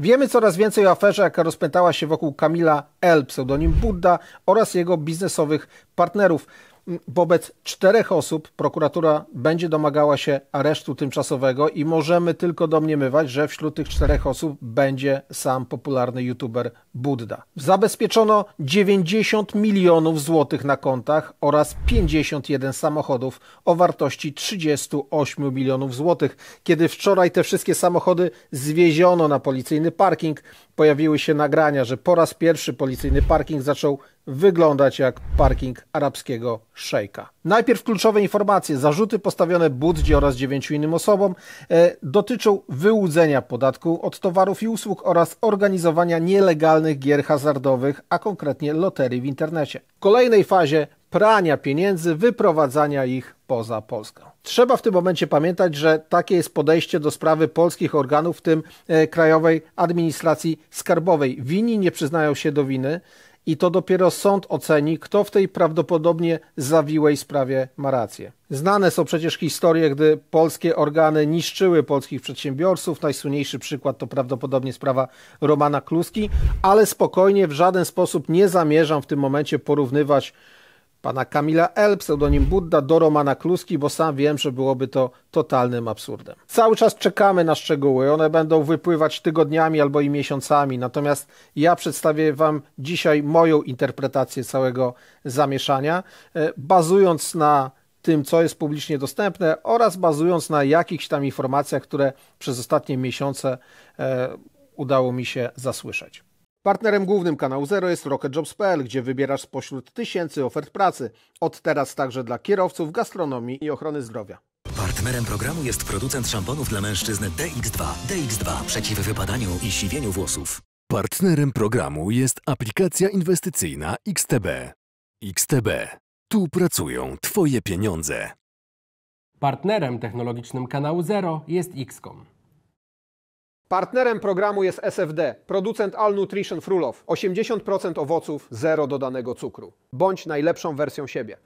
Wiemy coraz więcej o aferze, jaka rozpętała się wokół Kamila L., pseudonim Budda oraz jego biznesowych partnerów wobec czterech osób prokuratura będzie domagała się aresztu tymczasowego i możemy tylko domniemywać, że wśród tych czterech osób będzie sam popularny youtuber Budda. Zabezpieczono 90 milionów złotych na kontach oraz 51 samochodów o wartości 38 milionów złotych. Kiedy wczoraj te wszystkie samochody zwieziono na policyjny parking, pojawiły się nagrania, że po raz pierwszy policyjny parking zaczął wyglądać jak parking arabskiego szejka. Najpierw kluczowe informacje. Zarzuty postawione Budzi oraz dziewięciu innym osobom e, dotyczą wyłudzenia podatku od towarów i usług oraz organizowania nielegalnych gier hazardowych, a konkretnie loterii w internecie. W kolejnej fazie prania pieniędzy, wyprowadzania ich poza Polskę. Trzeba w tym momencie pamiętać, że takie jest podejście do sprawy polskich organów, w tym e, Krajowej Administracji Skarbowej. Winni nie przyznają się do winy i to dopiero sąd oceni, kto w tej prawdopodobnie zawiłej sprawie ma rację. Znane są przecież historie, gdy polskie organy niszczyły polskich przedsiębiorców. Najsłynniejszy przykład to prawdopodobnie sprawa Romana Kluski, ale spokojnie w żaden sposób nie zamierzam w tym momencie porównywać pana Kamila L., pseudonim Budda, do Romana Kluski, bo sam wiem, że byłoby to totalnym absurdem. Cały czas czekamy na szczegóły, one będą wypływać tygodniami albo i miesiącami, natomiast ja przedstawię wam dzisiaj moją interpretację całego zamieszania, e, bazując na tym, co jest publicznie dostępne oraz bazując na jakichś tam informacjach, które przez ostatnie miesiące e, udało mi się zasłyszeć. Partnerem głównym kanału Zero jest RocketJobs.pl, gdzie wybierasz spośród tysięcy ofert pracy. Od teraz także dla kierowców, gastronomii i ochrony zdrowia. Partnerem programu jest producent szamponów dla mężczyzn DX2. DX2 przeciw wypadaniu i siwieniu włosów. Partnerem programu jest aplikacja inwestycyjna XTB. XTB. Tu pracują Twoje pieniądze. Partnerem technologicznym kanału Zero jest XCOM. Partnerem programu jest SFD, producent All Nutrition Frulow. 80% owoców, zero dodanego cukru. Bądź najlepszą wersją siebie.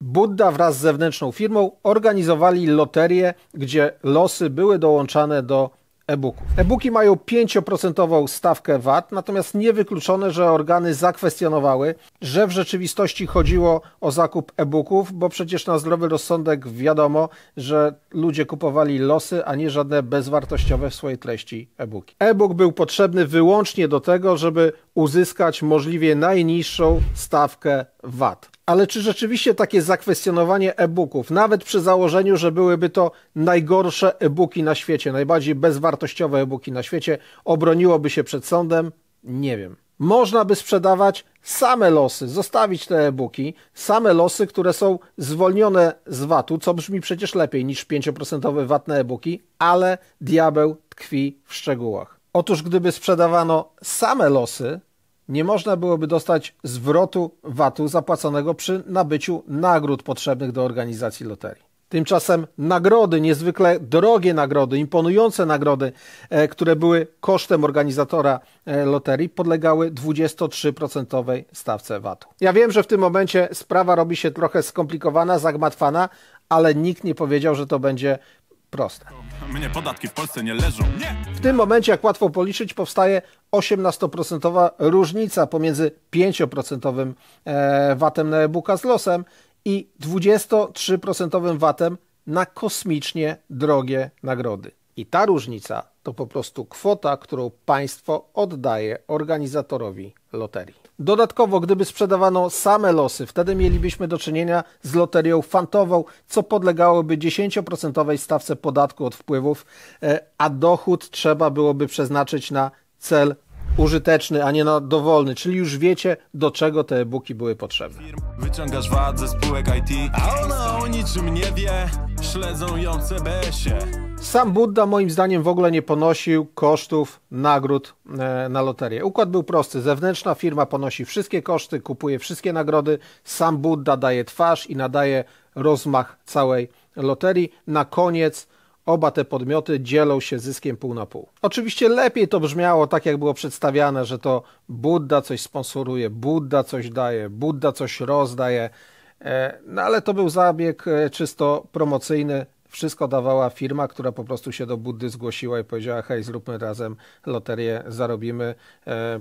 Budda wraz z zewnętrzną firmą organizowali loterię, gdzie losy były dołączane do e-booków. E-booki mają 5% stawkę VAT, natomiast niewykluczone, że organy zakwestionowały, że w rzeczywistości chodziło o zakup e-booków, bo przecież na zdrowy rozsądek wiadomo, że ludzie kupowali losy, a nie żadne bezwartościowe w swojej treści e-booki. E-book był potrzebny wyłącznie do tego, żeby uzyskać możliwie najniższą stawkę VAT. Ale czy rzeczywiście takie zakwestionowanie e-booków, nawet przy założeniu, że byłyby to najgorsze e-booki na świecie, najbardziej bezwartościowe e-booki na świecie, obroniłoby się przed sądem? Nie wiem można by sprzedawać same losy, zostawić te e-booki, same losy, które są zwolnione z VAT-u, co brzmi przecież lepiej niż 5% VAT na e-booki, ale diabeł tkwi w szczegółach. Otóż gdyby sprzedawano same losy, nie można byłoby dostać zwrotu VAT-u zapłaconego przy nabyciu nagród potrzebnych do organizacji loterii. Tymczasem nagrody, niezwykle drogie nagrody, imponujące nagrody, e, które były kosztem organizatora e, loterii, podlegały 23% stawce VAT-u. Ja wiem, że w tym momencie sprawa robi się trochę skomplikowana, zagmatwana, ale nikt nie powiedział, że to będzie proste. Mnie podatki w Polsce nie leżą. Nie. W tym momencie, jak łatwo policzyć, powstaje 18% różnica pomiędzy 5% e, VAT-em na e-booka z losem, i 23% VAT-em na kosmicznie drogie nagrody. I ta różnica to po prostu kwota, którą państwo oddaje organizatorowi loterii. Dodatkowo, gdyby sprzedawano same losy, wtedy mielibyśmy do czynienia z loterią fantową, co podlegałoby 10% stawce podatku od wpływów, e, a dochód trzeba byłoby przeznaczyć na cel użyteczny, a nie na dowolny, czyli już wiecie, do czego te e-booki były potrzebne. Wyciągasz IT, a ona o niczym nie wie, śledzą ją cbs Sam Buddha moim zdaniem w ogóle nie ponosił kosztów nagród e, na loterię. Układ był prosty. Zewnętrzna firma ponosi wszystkie koszty, kupuje wszystkie nagrody. Sam Buddha daje twarz i nadaje rozmach całej loterii. Na koniec Oba te podmioty dzielą się zyskiem pół na pół. Oczywiście lepiej to brzmiało, tak jak było przedstawiane, że to Buddha coś sponsoruje, Buddha coś daje, Buddha coś rozdaje, e, no ale to był zabieg e, czysto promocyjny, wszystko dawała firma, która po prostu się do Buddy zgłosiła i powiedziała: Hej, zróbmy razem loterię, zarobimy e,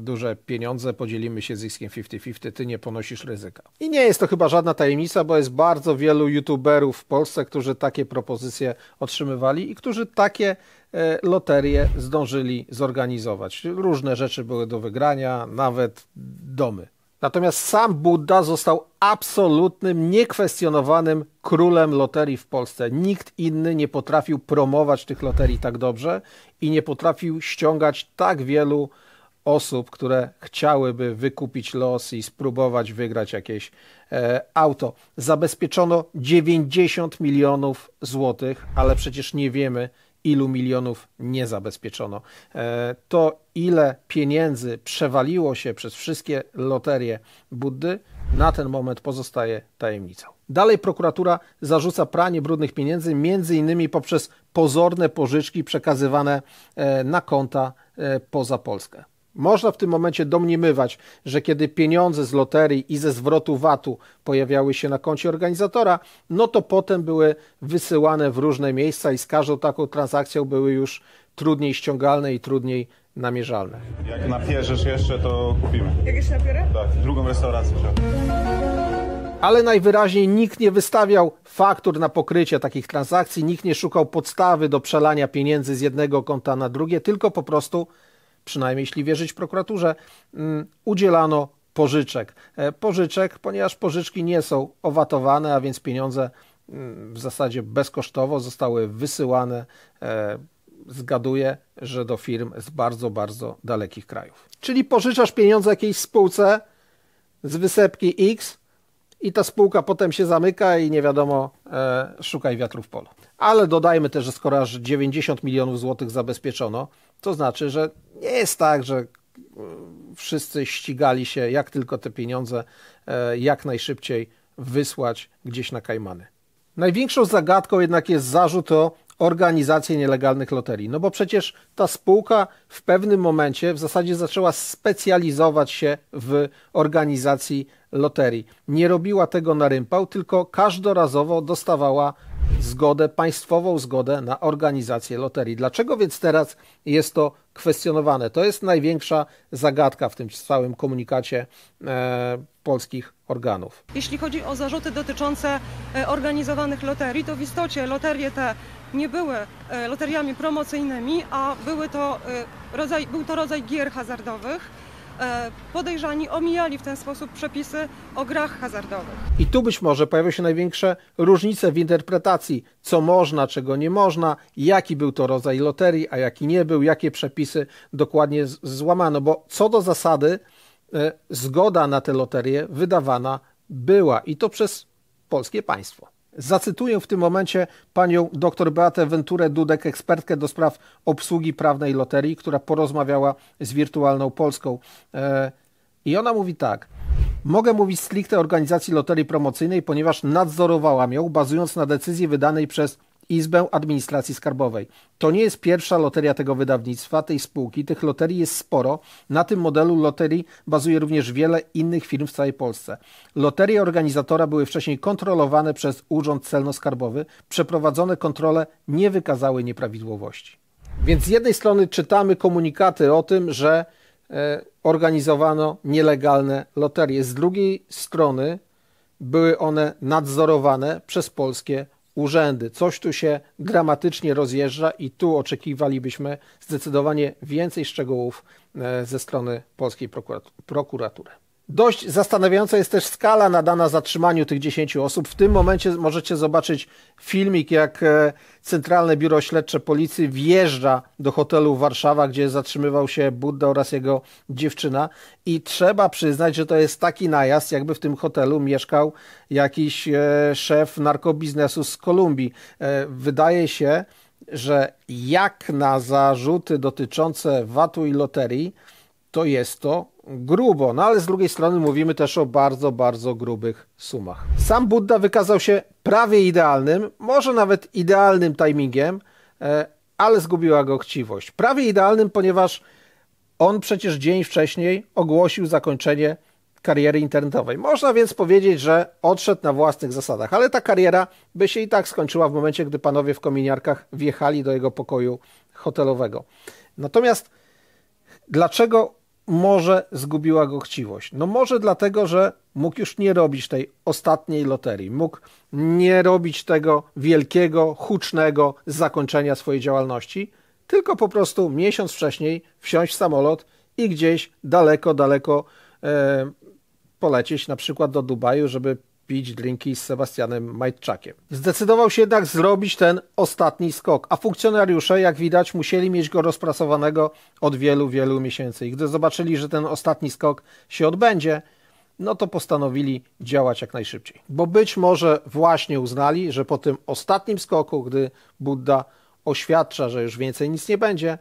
duże pieniądze, podzielimy się zyskiem 50-50, ty nie ponosisz ryzyka. I nie jest to chyba żadna tajemnica, bo jest bardzo wielu youtuberów w Polsce, którzy takie propozycje otrzymywali i którzy takie e, loterie zdążyli zorganizować. Różne rzeczy były do wygrania, nawet domy. Natomiast sam Buddha został absolutnym, niekwestionowanym królem loterii w Polsce. Nikt inny nie potrafił promować tych loterii tak dobrze i nie potrafił ściągać tak wielu osób, które chciałyby wykupić los i spróbować wygrać jakieś e, auto. Zabezpieczono 90 milionów złotych, ale przecież nie wiemy, ilu milionów nie zabezpieczono. E, to ile pieniędzy przewaliło się przez wszystkie loterie Buddy, na ten moment pozostaje tajemnicą. Dalej prokuratura zarzuca pranie brudnych pieniędzy między innymi poprzez pozorne pożyczki przekazywane e, na konta e, poza Polskę. Można w tym momencie domniemywać, że kiedy pieniądze z loterii i ze zwrotu VAT-u pojawiały się na koncie organizatora, no to potem były wysyłane w różne miejsca i z każdą taką transakcją były już trudniej ściągalne i trudniej namierzalne. Jak napierzesz jeszcze, to kupimy. Jak jeszcze napiorę? Tak, drugą restaurację ale najwyraźniej nikt nie wystawiał faktur na pokrycie takich transakcji, nikt nie szukał podstawy do przelania pieniędzy z jednego konta na drugie, tylko po prostu przynajmniej jeśli wierzyć prokuraturze, mm, udzielano pożyczek. E, pożyczek, ponieważ pożyczki nie są owatowane, a więc pieniądze mm, w zasadzie bezkosztowo zostały wysyłane, e, zgaduję, że do firm z bardzo, bardzo dalekich krajów. Czyli pożyczasz pieniądze jakiejś spółce z wysepki X, i ta spółka potem się zamyka i nie wiadomo, e, szukaj wiatru w polu. Ale dodajmy też, że skoro aż 90 milionów złotych zabezpieczono, to znaczy, że nie jest tak, że e, wszyscy ścigali się, jak tylko te pieniądze e, jak najszybciej wysłać gdzieś na Kajmany. Największą zagadką jednak jest zarzut o organizację nielegalnych loterii. No bo przecież ta spółka w pewnym momencie w zasadzie zaczęła specjalizować się w organizacji e, loterii. Nie robiła tego na rympał, tylko każdorazowo dostawała zgodę, państwową zgodę na organizację loterii. Dlaczego więc teraz jest to kwestionowane? To jest największa zagadka w tym całym komunikacie e, polskich organów. Jeśli chodzi o zarzuty dotyczące e, organizowanych loterii, to w istocie loterie te nie były e, loteriami promocyjnymi, a były to e, rodzaj, był to rodzaj gier hazardowych E, podejrzani omijali w ten sposób przepisy o grach hazardowych. I tu być może pojawią się największe różnice w interpretacji, co można, czego nie można, jaki był to rodzaj loterii, a jaki nie był, jakie przepisy dokładnie złamano, bo co do zasady e, zgoda na tę loterię wydawana była i to przez polskie państwo. Zacytuję w tym momencie panią dr Beatę Venturę Dudek, ekspertkę do spraw obsługi prawnej loterii, która porozmawiała z Wirtualną Polską. E, I ona mówi tak. Mogę mówić stricte organizacji loterii promocyjnej, ponieważ nadzorowałam ją, bazując na decyzji wydanej przez Izbę Administracji Skarbowej. To nie jest pierwsza loteria tego wydawnictwa, tej spółki. Tych loterii jest sporo. Na tym modelu loterii bazuje również wiele innych firm w całej Polsce. Loterie organizatora były wcześniej kontrolowane przez Urząd Celno-Skarbowy. Przeprowadzone kontrole nie wykazały nieprawidłowości. Więc z jednej strony czytamy komunikaty o tym, że e, organizowano nielegalne loterie. Z drugiej strony były one nadzorowane przez polskie urzędy. Coś tu się dramatycznie rozjeżdża i tu oczekiwalibyśmy zdecydowanie więcej szczegółów e, ze strony polskiej prokuratury. Dość zastanawiająca jest też skala nadana zatrzymaniu tych 10 osób. W tym momencie możecie zobaczyć filmik, jak e, Centralne Biuro Śledcze Policji wjeżdża do hotelu Warszawa, gdzie zatrzymywał się Budda oraz jego dziewczyna. I trzeba przyznać, że to jest taki najazd, jakby w tym hotelu mieszkał jakiś e, szef narkobiznesu z Kolumbii. E, wydaje się, że jak na zarzuty dotyczące VAT-u i loterii, to jest to grubo. No ale z drugiej strony mówimy też o bardzo, bardzo grubych sumach. Sam Buddha wykazał się prawie idealnym, może nawet idealnym timingiem, e, ale zgubiła go chciwość. Prawie idealnym, ponieważ on przecież dzień wcześniej ogłosił zakończenie kariery internetowej. Można więc powiedzieć, że odszedł na własnych zasadach, ale ta kariera by się i tak skończyła w momencie, gdy panowie w kominiarkach wjechali do jego pokoju hotelowego. Natomiast dlaczego może zgubiła go chciwość. No może dlatego, że mógł już nie robić tej ostatniej loterii, mógł nie robić tego wielkiego, hucznego zakończenia swojej działalności, tylko po prostu miesiąc wcześniej wsiąść w samolot i gdzieś daleko, daleko e, polecieć, na przykład do Dubaju, żeby pić drinki z Sebastianem Majczakiem. Zdecydował się jednak zrobić ten ostatni skok, a funkcjonariusze, jak widać, musieli mieć go rozprasowanego od wielu, wielu miesięcy. I gdy zobaczyli, że ten ostatni skok się odbędzie, no to postanowili działać jak najszybciej. Bo być może właśnie uznali, że po tym ostatnim skoku, gdy Buddha oświadcza, że już więcej nic nie będzie,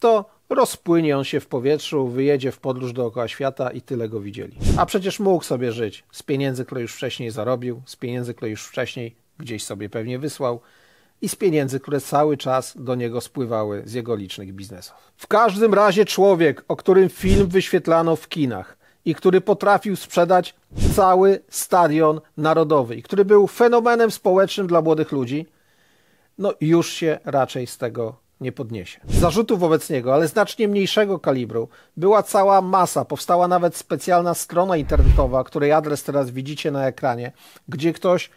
to Rozpłynie on się w powietrzu, wyjedzie w podróż dookoła świata i tyle go widzieli. A przecież mógł sobie żyć z pieniędzy, które już wcześniej zarobił, z pieniędzy, które już wcześniej gdzieś sobie pewnie wysłał i z pieniędzy, które cały czas do niego spływały z jego licznych biznesów. W każdym razie człowiek, o którym film wyświetlano w kinach i który potrafił sprzedać cały stadion narodowy i który był fenomenem społecznym dla młodych ludzi, no już się raczej z tego nie podniesie. Zarzutów wobec niego, ale znacznie mniejszego kalibru, była cała masa. Powstała nawet specjalna strona internetowa, której adres teraz widzicie na ekranie, gdzie ktoś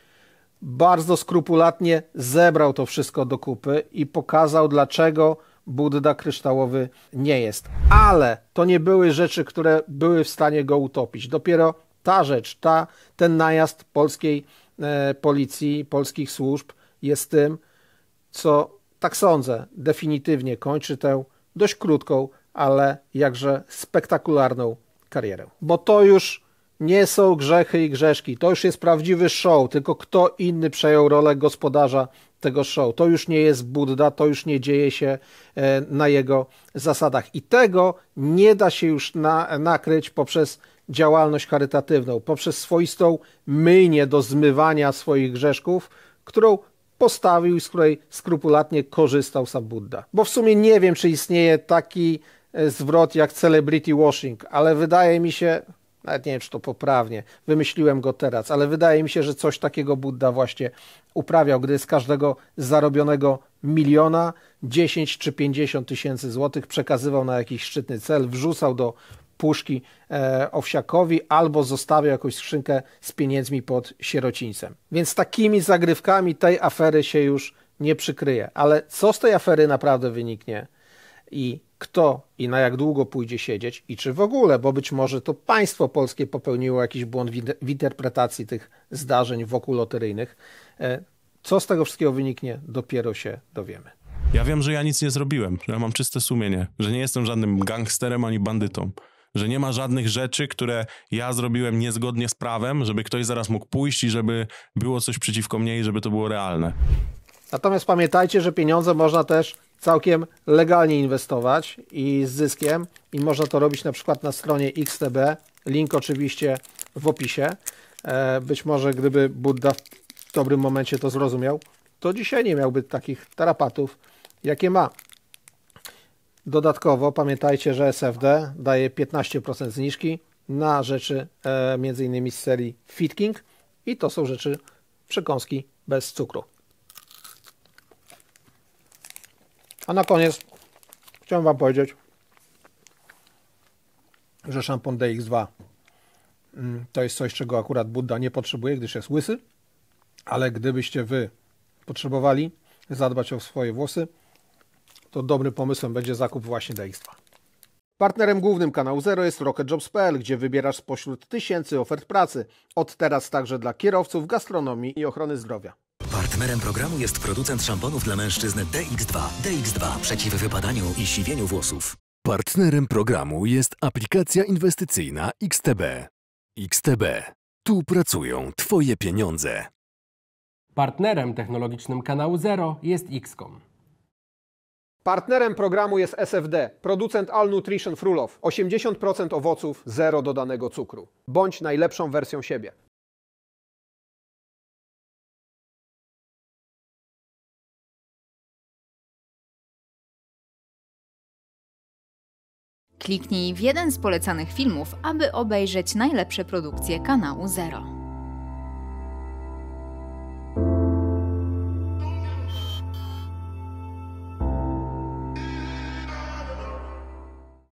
bardzo skrupulatnie zebrał to wszystko do kupy i pokazał, dlaczego Budda kryształowy nie jest. Ale to nie były rzeczy, które były w stanie go utopić. Dopiero ta rzecz, ta, ten najazd polskiej e, policji, polskich służb jest tym, co tak sądzę, definitywnie kończy tę dość krótką, ale jakże spektakularną karierę. Bo to już nie są grzechy i grzeszki, to już jest prawdziwy show, tylko kto inny przejął rolę gospodarza tego show. To już nie jest Budda, to już nie dzieje się e, na jego zasadach. I tego nie da się już na, nakryć poprzez działalność charytatywną, poprzez swoistą mynię do zmywania swoich grzeszków, którą postawił i z której skrupulatnie korzystał sam Buddha. Bo w sumie nie wiem, czy istnieje taki e, zwrot jak celebrity washing, ale wydaje mi się, nawet nie wiem, czy to poprawnie, wymyśliłem go teraz, ale wydaje mi się, że coś takiego Buddha właśnie uprawiał, gdy z każdego zarobionego miliona 10 czy 50 tysięcy złotych przekazywał na jakiś szczytny cel, wrzucał do puszki e, Owsiakowi albo zostawiał jakąś skrzynkę z pieniędzmi pod sierocińcem. Więc takimi zagrywkami tej afery się już nie przykryje. Ale co z tej afery naprawdę wyniknie i kto i na jak długo pójdzie siedzieć i czy w ogóle, bo być może to państwo polskie popełniło jakiś błąd w interpretacji tych zdarzeń wokół loteryjnych. E, co z tego wszystkiego wyniknie, dopiero się dowiemy. Ja wiem, że ja nic nie zrobiłem, że ja mam czyste sumienie, że nie jestem żadnym gangsterem ani bandytą że nie ma żadnych rzeczy, które ja zrobiłem niezgodnie z prawem, żeby ktoś zaraz mógł pójść i żeby było coś przeciwko mnie i żeby to było realne. Natomiast pamiętajcie, że pieniądze można też całkiem legalnie inwestować i z zyskiem i można to robić na przykład na stronie XTB, link oczywiście w opisie. E, być może gdyby Buddha w dobrym momencie to zrozumiał, to dzisiaj nie miałby takich tarapatów, jakie ma. Dodatkowo pamiętajcie, że SFD daje 15% zniżki na rzeczy e, m.in. z serii Fitking i to są rzeczy przekąski bez cukru. A na koniec chciałem Wam powiedzieć, że szampon DX2 mm, to jest coś, czego akurat Buddha nie potrzebuje, gdyż jest łysy, ale gdybyście Wy potrzebowali zadbać o swoje włosy, to dobrym pomysłem będzie zakup właśnie Dejstwa. Partnerem głównym kanału Zero jest RocketJobs.pl, gdzie wybierasz spośród tysięcy ofert pracy. Od teraz także dla kierowców, gastronomii i ochrony zdrowia. Partnerem programu jest producent szamponów dla mężczyzn DX2. DX2 przeciw wypadaniu i siwieniu włosów. Partnerem programu jest aplikacja inwestycyjna XTB. XTB. Tu pracują Twoje pieniądze. Partnerem technologicznym kanału Zero jest XCOM. Partnerem programu jest SFD, producent All Nutrition Frulow. 80% owoców, zero dodanego cukru. Bądź najlepszą wersją siebie. Kliknij w jeden z polecanych filmów, aby obejrzeć najlepsze produkcje kanału Zero.